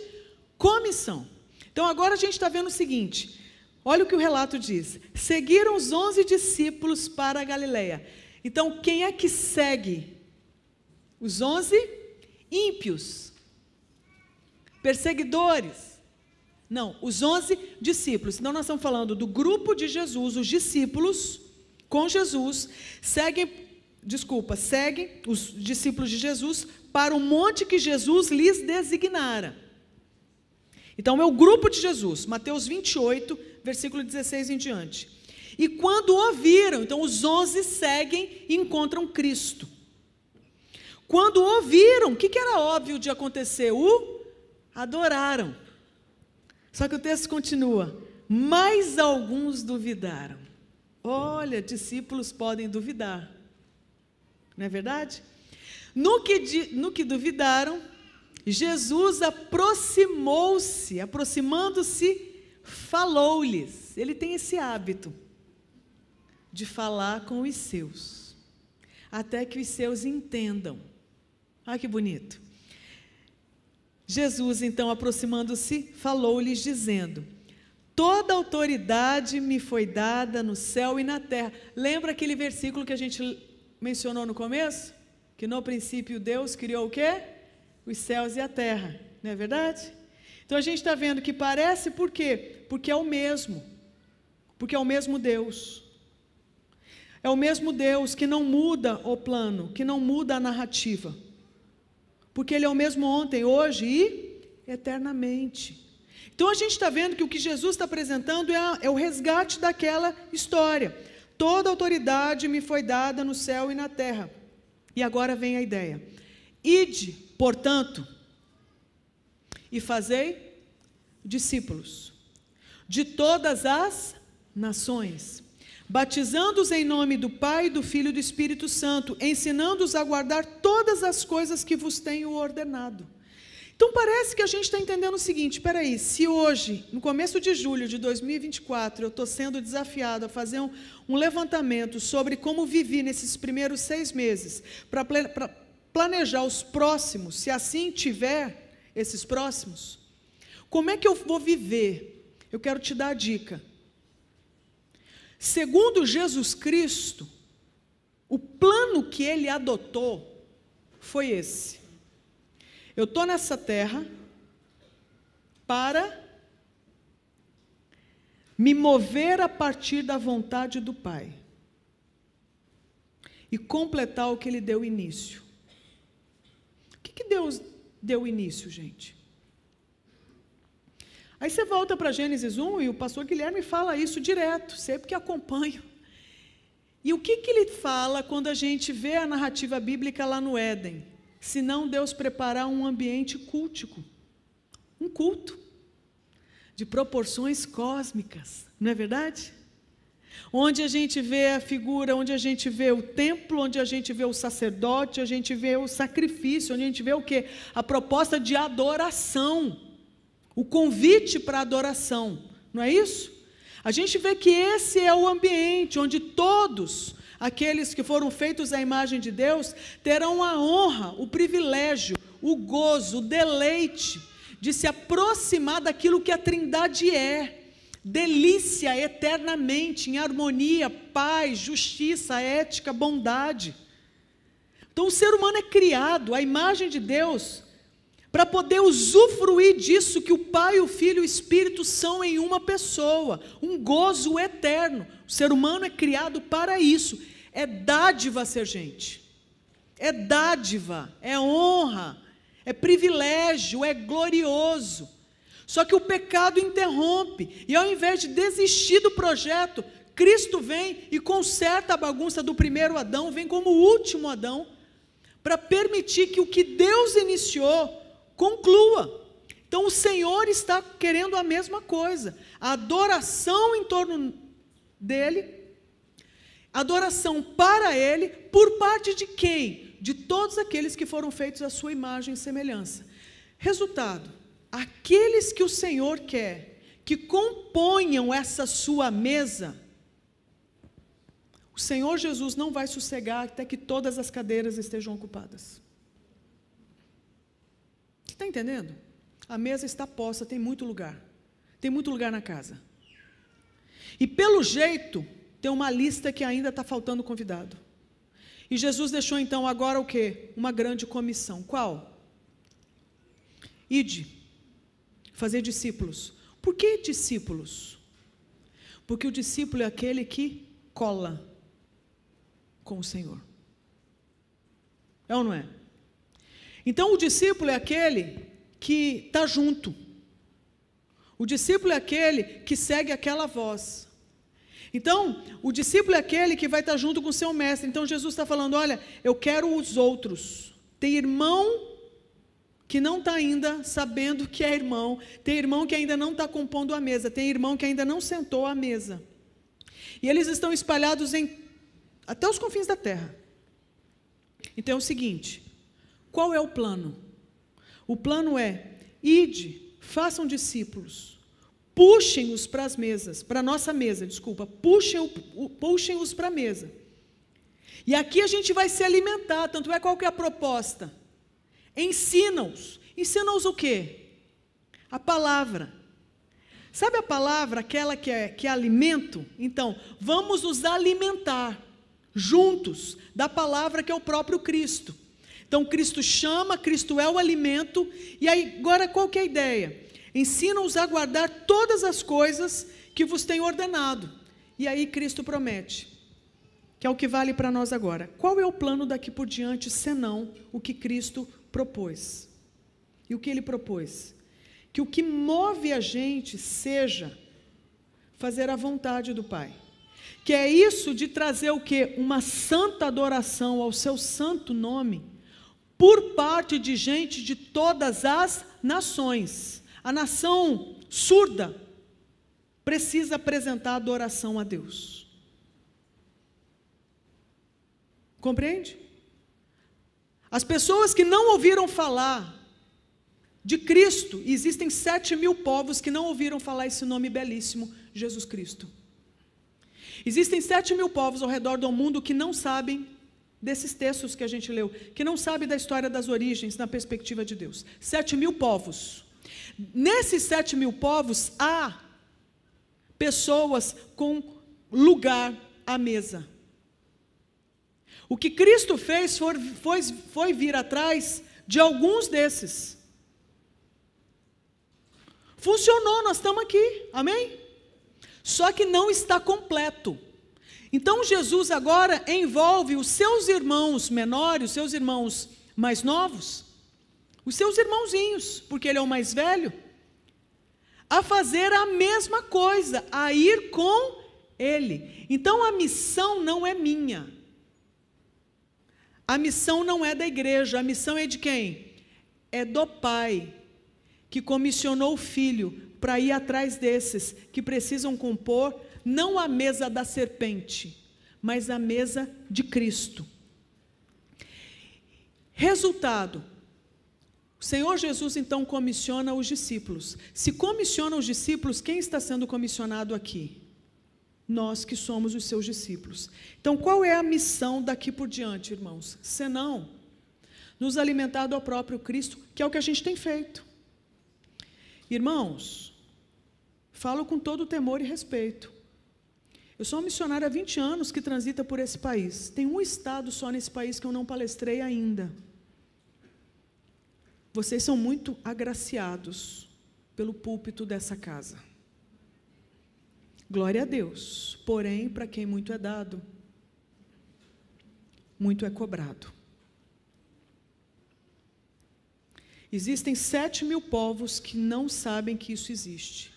comissão. Então agora a gente está vendo o seguinte. Olha o que o relato diz. Seguiram os onze discípulos para a Galileia. Então quem é que segue os onze ímpios, perseguidores. Não, os onze discípulos. Então, nós estamos falando do grupo de Jesus, os discípulos com Jesus, seguem, desculpa, seguem os discípulos de Jesus para o monte que Jesus lhes designara. Então, é o grupo de Jesus, Mateus 28, versículo 16 em diante. E quando ouviram, então os onze seguem e encontram Cristo. Quando ouviram, o que, que era óbvio de acontecer? O adoraram. Só que o texto continua: mas alguns duvidaram. Olha, discípulos podem duvidar, não é verdade? No que, no que duvidaram, Jesus aproximou-se, aproximando-se, falou-lhes. Ele tem esse hábito de falar com os seus, até que os seus entendam. Olha que bonito. Jesus, então, aproximando-se, falou-lhes, dizendo: Toda autoridade me foi dada no céu e na terra. Lembra aquele versículo que a gente mencionou no começo? Que no princípio Deus criou o quê? Os céus e a terra. Não é verdade? Então a gente está vendo que parece por quê? Porque é o mesmo. Porque é o mesmo Deus. É o mesmo Deus que não muda o plano, que não muda a narrativa porque Ele é o mesmo ontem, hoje e eternamente. Então a gente está vendo que o que Jesus está apresentando é, a, é o resgate daquela história. Toda autoridade me foi dada no céu e na terra. E agora vem a ideia. Ide, portanto, e fazei discípulos de todas as nações, batizando-os em nome do Pai, do Filho e do Espírito Santo, ensinando-os a guardar todas as coisas que vos tenho ordenado. Então parece que a gente está entendendo o seguinte: peraí, se hoje, no começo de julho de 2024, eu estou sendo desafiado a fazer um, um, levantamento sobre como vivi nesses primeiros seis meses, para planejar os próximos, se assim tiver esses próximos, como é que eu vou viver? Eu quero te dar a dica. Segundo Jesus Cristo, o plano que ele adotou foi esse. Eu estou nessa terra para me mover a partir da vontade do Pai e completar o que ele deu início. O que, que Deus deu início, gente? Aí você volta para Gênesis 1 e o pastor Guilherme fala isso direto, sempre que acompanho. E o que, que ele fala quando a gente vê a narrativa bíblica lá no Éden? Se não Deus preparar um ambiente cultico, um culto, de proporções cósmicas, não é verdade? Onde a gente vê a figura, onde a gente vê o templo, onde a gente vê o sacerdote, a gente vê o sacrifício, onde a gente vê o quê? A proposta de adoração o convite para adoração, não é isso? A gente vê que esse é o ambiente onde todos aqueles que foram feitos à imagem de Deus terão a honra, o privilégio, o gozo, o deleite de se aproximar daquilo que a Trindade é. Delícia eternamente, em harmonia, paz, justiça, ética, bondade. Então, o ser humano é criado à imagem de Deus para poder usufruir disso que o Pai, o Filho e o Espírito são em uma pessoa, um gozo eterno. O ser humano é criado para isso. É dádiva ser gente. É dádiva, é honra, é privilégio, é glorioso. Só que o pecado interrompe, e ao invés de desistir do projeto, Cristo vem e conserta a bagunça do primeiro Adão, vem como o último Adão, para permitir que o que Deus iniciou conclua. Então o Senhor está querendo a mesma coisa. A adoração em torno dele, adoração para ele, por parte de quem? De todos aqueles que foram feitos à sua imagem e semelhança. Resultado: aqueles que o Senhor quer que componham essa sua mesa, o Senhor Jesus não vai sossegar até que todas as cadeiras estejam ocupadas está entendendo? A mesa está posta, tem muito lugar. Tem muito lugar na casa. E pelo jeito, tem uma lista que ainda está faltando convidado. E Jesus deixou então agora o quê? Uma grande comissão. Qual? Ide, fazer discípulos. Por que discípulos? Porque o discípulo é aquele que cola com o Senhor. É ou não é? Então, o discípulo é aquele que está junto. O discípulo é aquele que segue aquela voz. Então, o discípulo é aquele que vai estar tá junto com o seu mestre. Então, Jesus está falando: olha, eu quero os outros. Tem irmão que não está ainda sabendo que é irmão, tem irmão que ainda não está compondo a mesa, tem irmão que ainda não sentou à mesa. E eles estão espalhados em até os confins da terra. Então é o seguinte: qual é o plano? O plano é: ide, façam discípulos, puxem-os para as mesas, para a nossa mesa, desculpa, puxem-os puxem para a mesa. E aqui a gente vai se alimentar, tanto é qual que é a proposta. ensina os ensina os o quê? A palavra. Sabe a palavra, aquela que é, que é alimento? Então, vamos nos alimentar juntos da palavra que é o próprio Cristo. Então Cristo chama, Cristo é o alimento, e aí, agora qual que é a ideia? Ensina-os a guardar todas as coisas que vos tenho ordenado. E aí Cristo promete, que é o que vale para nós agora. Qual é o plano daqui por diante, senão o que Cristo propôs? E o que ele propôs? Que o que move a gente seja fazer a vontade do Pai. Que é isso de trazer o que? Uma santa adoração ao seu santo nome por parte de gente de todas as nações. A nação surda precisa apresentar adoração a Deus. Compreende? As pessoas que não ouviram falar de Cristo, existem sete mil povos que não ouviram falar esse nome belíssimo, Jesus Cristo. Existem sete mil povos ao redor do mundo que não sabem desses textos que a gente leu, que não sabe da história das origens na perspectiva de Deus. Sete mil povos. Nesses sete mil povos há pessoas com lugar à mesa. O que Cristo fez foi, foi, foi vir atrás de alguns desses. Funcionou, nós estamos aqui, amém? Só que não está completo. Então Jesus agora envolve os seus irmãos menores, os seus irmãos mais novos, os seus irmãozinhos, porque ele é o mais velho, a fazer a mesma coisa, a ir com ele. Então a missão não é minha. A missão não é da igreja, a missão é de quem? É do Pai, que comissionou o Filho para ir atrás desses que precisam compor não a mesa da serpente, mas a mesa de Cristo. Resultado: o Senhor Jesus então comissiona os discípulos. Se comissiona os discípulos, quem está sendo comissionado aqui? Nós que somos os seus discípulos. Então, qual é a missão daqui por diante, irmãos? Senão, nos alimentar do próprio Cristo, que é o que a gente tem feito. Irmãos, falo com todo temor e respeito. Eu sou uma missionária há 20 anos que transita por esse país. Tem um estado só nesse país que eu não palestrei ainda. Vocês são muito agraciados pelo púlpito dessa casa. Glória a Deus. Porém, para quem muito é dado, muito é cobrado. Existem sete mil povos que não sabem que isso existe.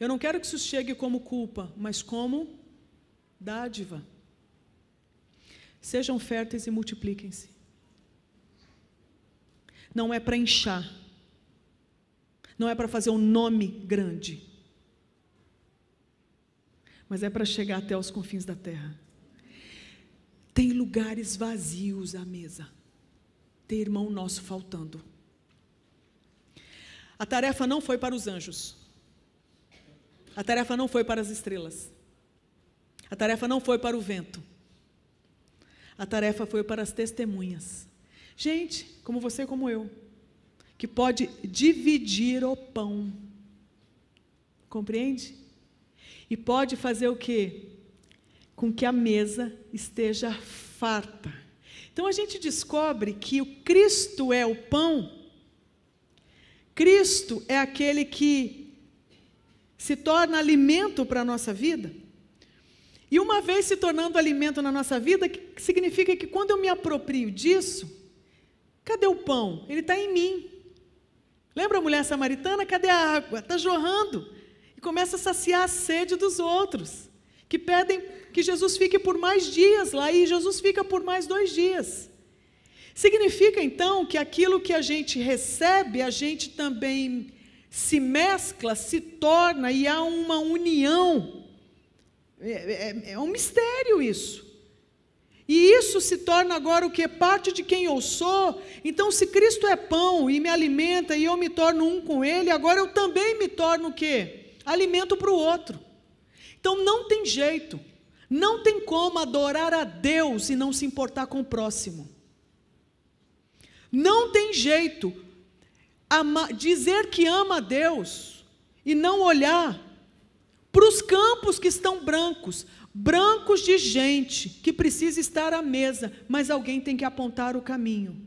Eu não quero que isso chegue como culpa, mas como dádiva. Sejam férteis e multipliquem-se. Não é para inchar. Não é para fazer um nome grande. Mas é para chegar até os confins da terra. Tem lugares vazios à mesa. Tem irmão nosso faltando. A tarefa não foi para os anjos. A tarefa não foi para as estrelas. A tarefa não foi para o vento. A tarefa foi para as testemunhas. Gente, como você, como eu, que pode dividir o pão. Compreende? E pode fazer o quê? Com que a mesa esteja farta. Então a gente descobre que o Cristo é o pão. Cristo é aquele que se torna alimento para a nossa vida. E uma vez se tornando alimento na nossa vida, significa que quando eu me aproprio disso, cadê o pão? Ele está em mim. Lembra a mulher samaritana? Cadê a água? Está jorrando. E começa a saciar a sede dos outros, que pedem que Jesus fique por mais dias lá, e Jesus fica por mais dois dias. Significa então que aquilo que a gente recebe, a gente também se mescla, se torna e há uma união. É, é, é um mistério isso. E isso se torna agora o que parte de quem eu sou. Então, se Cristo é pão e me alimenta e eu me torno um com Ele, agora eu também me torno o quê? Alimento para o outro. Então, não tem jeito. Não tem como adorar a Deus e não se importar com o próximo. Não tem jeito. Ama, dizer que ama a Deus e não olhar para os campos que estão brancos brancos de gente que precisa estar à mesa, mas alguém tem que apontar o caminho.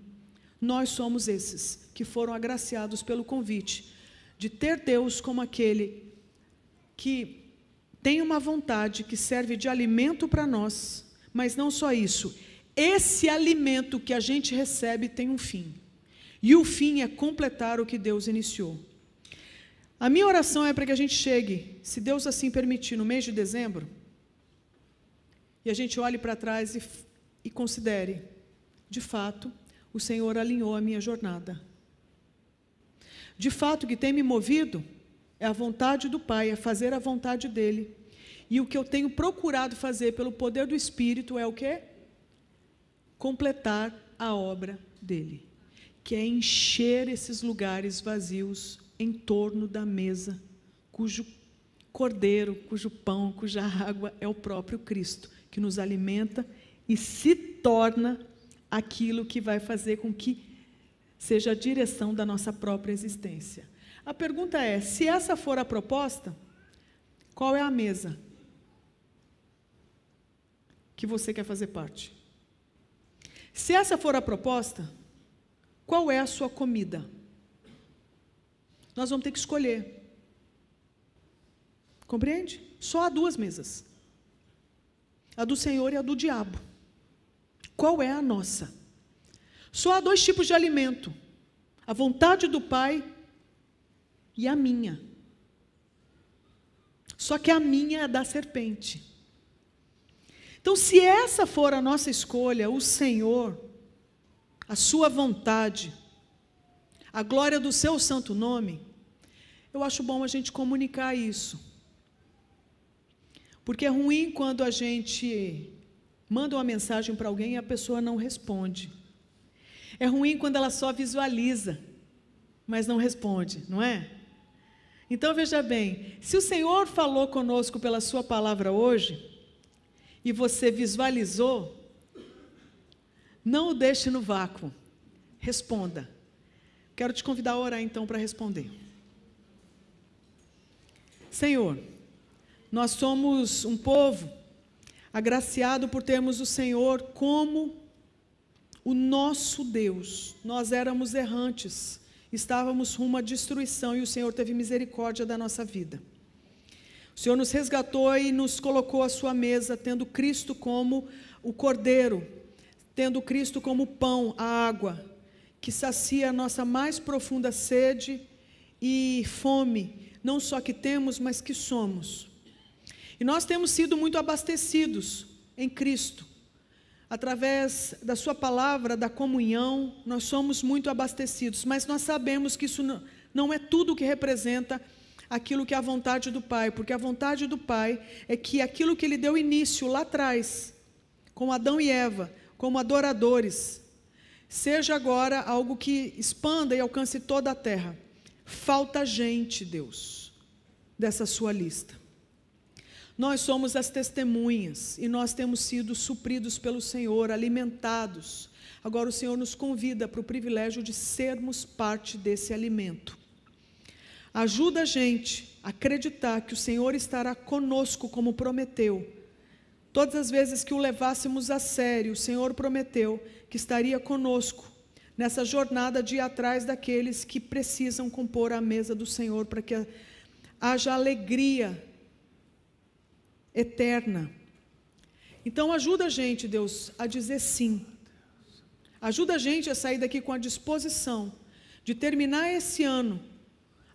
Nós somos esses que foram agraciados pelo convite de ter Deus como aquele que tem uma vontade que serve de alimento para nós, mas não só isso. Esse alimento que a gente recebe tem um fim. E o fim é completar o que Deus iniciou. A minha oração é para que a gente chegue, se Deus assim permitir, no mês de dezembro, e a gente olhe para trás e, e considere, de fato, o Senhor alinhou a minha jornada. De fato, o que tem me movido é a vontade do Pai, é fazer a vontade dele. E o que eu tenho procurado fazer pelo poder do Espírito é o quê? Completar a obra dele que é encher esses lugares vazios em torno da mesa, cujo cordeiro, cujo pão, cuja água é o próprio Cristo, que nos alimenta e se torna aquilo que vai fazer com que seja a direção da nossa própria existência. A pergunta é: se essa for a proposta, qual é a mesa que você quer fazer parte? Se essa for a proposta, qual é a sua comida? Nós vamos ter que escolher. Compreende? Só há duas mesas: a do Senhor e a do diabo. Qual é a nossa? Só há dois tipos de alimento: a vontade do Pai e a minha. Só que a minha é da serpente. Então, se essa for a nossa escolha, o Senhor a sua vontade, a glória do seu santo nome, eu acho bom a gente comunicar isso. Porque é ruim quando a gente manda uma mensagem para alguém e a pessoa não responde. É ruim quando ela só visualiza, mas não responde, não é? Então veja bem, se o Senhor falou conosco pela sua palavra hoje, e você visualizou, não o deixe no vácuo. Responda. Quero te convidar a orar então para responder. Senhor, nós somos um povo agraciado por termos o Senhor como o nosso Deus. Nós éramos errantes, estávamos rumo à destruição e o Senhor teve misericórdia da nossa vida. O Senhor nos resgatou e nos colocou à sua mesa, tendo Cristo como o Cordeiro tendo Cristo como pão, a água, que sacia a nossa mais profunda sede e fome, não só que temos, mas que somos. E nós temos sido muito abastecidos em Cristo. Através da Sua palavra, da comunhão, nós somos muito abastecidos, mas nós sabemos que isso não é tudo que representa aquilo que é a vontade do Pai, porque a vontade do Pai é que aquilo que Ele deu início lá atrás, com Adão e Eva, como adoradores. Seja agora algo que expanda e alcance toda a terra. Falta gente, Deus, dessa sua lista. Nós somos as testemunhas e nós temos sido supridos pelo Senhor, alimentados. Agora o Senhor nos convida para o privilégio de sermos parte desse alimento. Ajuda a gente a acreditar que o Senhor estará conosco como prometeu Todas as vezes que o levássemos a sério, o Senhor prometeu que estaria conosco nessa jornada de ir atrás daqueles que precisam compor a mesa do Senhor para que haja alegria eterna. Então ajuda a gente, Deus, a dizer sim. Ajuda a gente a sair daqui com a disposição de terminar esse ano,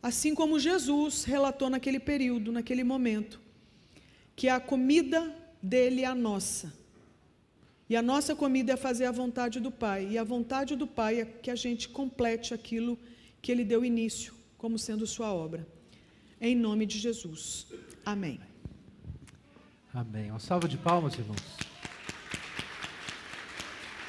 assim como Jesus relatou naquele período, naquele momento, que a comida dele é a nossa. E a nossa comida é fazer a vontade do Pai. E a vontade do Pai é que a gente complete aquilo que ele deu início, como sendo sua obra. Em nome de Jesus. Amém. Amém. Um salvo de palmas, irmãos.